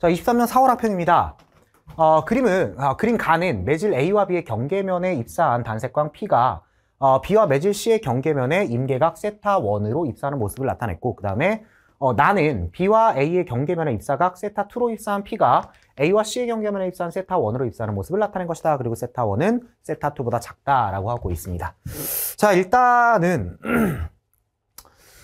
자, 23년 4월 한편입니다. 어, 그림은, 어, 그림 가는 매질 A와 B의 경계면에 입사한 단색광 P가 어, B와 매질 C의 경계면에 임계각 세타1으로 입사하는 모습을 나타냈고 그 다음에 어, 나는 B와 A의 경계면에 입사각 세타2로 입사한 P가 A와 C의 경계면에 입사한 세타1으로 입사하는 모습을 나타낸 것이다. 그리고 세타1은 세타2보다 작다라고 하고 있습니다. 자, 일단은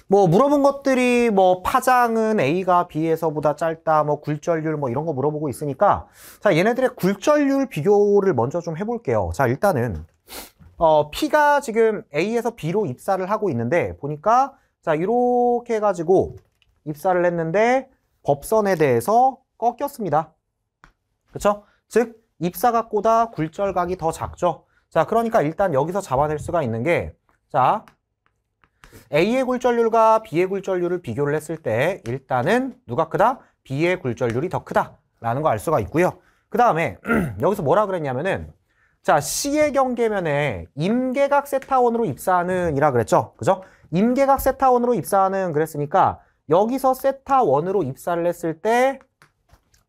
뭐 물어본 것들이 뭐 파장은 A가 B에서보다 짧다, 뭐 굴절률 뭐 이런 거 물어보고 있으니까 자 얘네들의 굴절률 비교를 먼저 좀 해볼게요. 자 일단은 어, P가 지금 A에서 B로 입사를 하고 있는데 보니까 자 이렇게 해가지고 입사를 했는데 법선에 대해서 꺾였습니다. 그렇죠? 즉 입사각보다 굴절각이 더 작죠. 자 그러니까 일단 여기서 잡아낼 수가 있는 게자 A의 굴절률과 B의 굴절률을 비교를 했을 때 일단은 누가 크다? B의 굴절률이 더 크다라는 거 알 수가 있고요. 그 다음에 여기서 뭐라 그랬냐면은 자 C의 경계면에 임계각 세타원으로 입사하는 이라 그랬죠. 그죠? 임계각 세타원으로 입사하는 그랬으니까 여기서 세타원으로 입사를 했을 때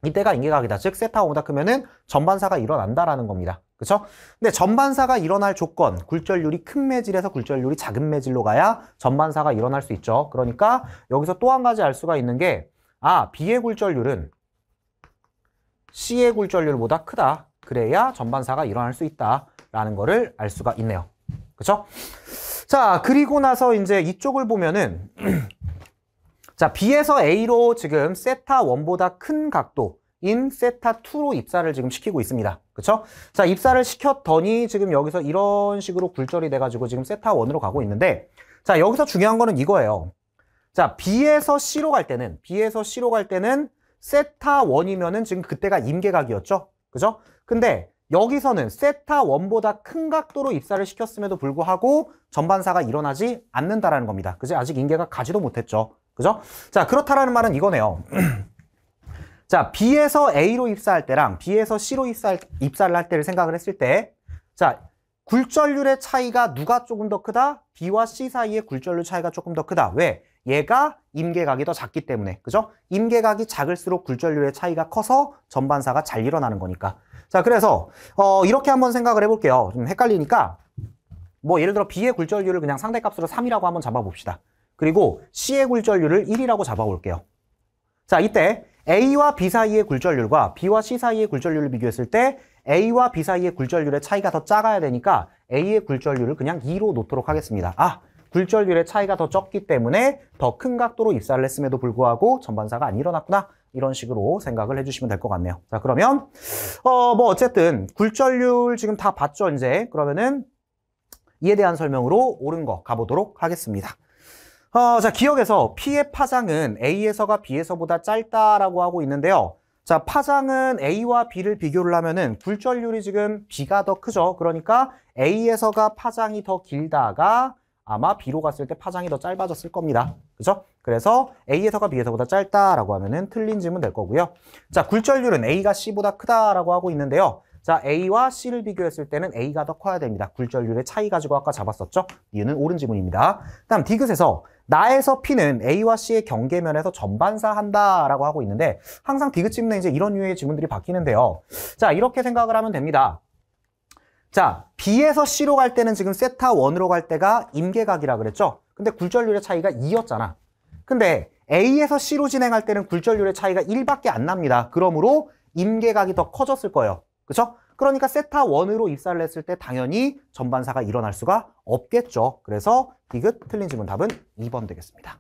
이때가 임계각이다. 즉 세타원보다 크면은 전반사가 일어난다라는 겁니다. 그렇죠? 근데 전반사가 일어날 조건, 굴절률이 큰 매질에서 굴절률이 작은 매질로 가야 전반사가 일어날 수 있죠. 그러니까 여기서 또 한 가지 알 수가 있는 게 아, B의 굴절률은 C의 굴절률보다 크다. 그래야 전반사가 일어날 수 있다라는 거를 알 수가 있네요. 그렇죠? 자, 그리고 나서 이제 이쪽을 보면은 자, B에서 A로 지금 세타 원보다 큰 각도 인 세타 2로 입사를 지금 시키고 있습니다. 그렇죠? 자, 입사를 시켰더니 지금 여기서 이런 식으로 굴절이 돼 가지고 지금 세타 1으로 가고 있는데 자, 여기서 중요한 거는 이거예요. 자, B에서 C로 갈 때는 B에서 C로 갈 때는 세타 1이면은 지금 그때가 임계각이었죠. 그죠? 근데 여기서는 세타 1보다 큰 각도로 입사를 시켰음에도 불구하고 전반사가 일어나지 않는다라는 겁니다. 그지? 아직 임계각 가지도 못했죠. 그죠? 자, 그렇다라는 말은 이거네요. 자, B에서 A로 입사할 때랑 B에서 C로 입사할, 입사를 할 때를 생각을 했을 때 자, 굴절률의 차이가 누가 조금 더 크다? B와 C 사이의 굴절률 차이가 조금 더 크다. 왜? 얘가 임계각이 더 작기 때문에. 그죠? 임계각이 작을수록 굴절률의 차이가 커서 전반사가 잘 일어나는 거니까. 자, 그래서 어, 이렇게 한번 생각을 해볼게요. 좀 헷갈리니까 뭐 예를 들어 B의 굴절률을 그냥 상대값으로 3이라고 한번 잡아봅시다. 그리고 C의 굴절률을 1이라고 잡아볼게요. 자, 이때 A와 B 사이의 굴절률과 B와 C 사이의 굴절률을 비교했을 때 A와 B 사이의 굴절률의 차이가 더 작아야 되니까 A의 굴절률을 그냥 2로 놓도록 하겠습니다. 아, 굴절률의 차이가 더 적기 때문에 더 큰 각도로 입사를 했음에도 불구하고 전반사가 안 일어났구나. 이런 식으로 생각을 해주시면 될 것 같네요. 자, 그러면 어, 뭐 어쨌든 굴절률 지금 다 봤죠, 이제. 그러면은 이에 대한 설명으로 옳은 거 가보도록 하겠습니다. 어, 자, 기억에서 P의 파장은 A에서가 B에서보다 짧다라고 하고 있는데요. 자, 파장은 A와 B를 비교를 하면은 굴절률이 지금 B가 더 크죠. 그러니까 A에서가 파장이 더 길다가 아마 B로 갔을 때 파장이 더 짧아졌을 겁니다. 그죠? 그래서 A에서가 B에서보다 짧다라고 하면은 틀린 질문 될 거고요. 자, 굴절률은 A가 C보다 크다라고 하고 있는데요. 자, A와 C를 비교했을 때는 A가 더 커야 됩니다. 굴절률의 차이 가지고 아까 잡았었죠? 이유는 옳은 지문입니다. 다음 디귿에서 나에서 P는 A와 C의 경계면에서 전반사한다라고 하고 있는데 항상 디귿 지문에 이제 이런 유의 지문들이 바뀌는데요. 자, 이렇게 생각을 하면 됩니다. 자, B에서 C로 갈 때는 지금 세타 1으로 갈 때가 임계각이라 그랬죠? 근데 굴절률의 차이가 2였잖아. 근데 A에서 C로 진행할 때는 굴절률의 차이가 1밖에 안 납니다. 그러므로 임계각이 더 커졌을 거예요. 그렇죠? 그러니까 세타 원으로 입사를 했을 때 당연히 전반사가 일어날 수가 없겠죠. 그래서 디귿 틀린 질문 답은 2번 되겠습니다.